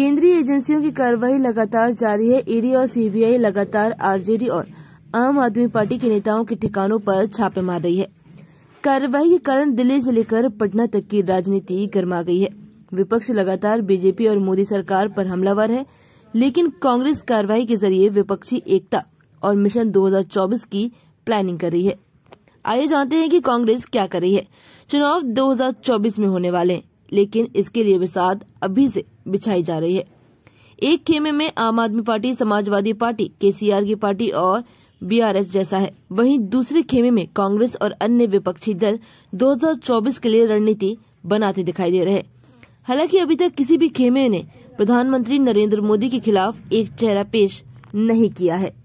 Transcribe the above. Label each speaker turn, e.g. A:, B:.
A: केंद्रीय एजेंसियों की कार्रवाई लगातार जारी है ईडी और सीबीआई लगातार आरजेडी और आम आदमी पार्टी के नेताओं के ठिकानों पर छापे मार रही है कार्रवाई के कारण दिल्ली से लेकर पटना तक की राजनीति गर्मा गई है विपक्ष लगातार बीजेपी और मोदी सरकार पर हमलावर है लेकिन कांग्रेस कार्रवाई के जरिए विपक्षी एकता और मिशन 2024 की प्लानिंग कर रही है आइए जानते हैं कि कांग्रेस क्या कर रही है चुनाव 2024 में होने वाले हैं लेकिन इसके लिए विसाद अभी से बिछाई जा रही है एक खेमे में आम आदमी पार्टी समाजवादी पार्टी केसीआर की पार्टी और बीआरएस जैसा है वहीं दूसरे खेमे में कांग्रेस और अन्य विपक्षी दल 2024 के लिए रणनीति बनाते दिखाई दे रहे हालांकि अभी तक किसी भी खेमे ने प्रधानमंत्री नरेंद्र मोदी के खिलाफ एक चेहरा पेश नहीं किया है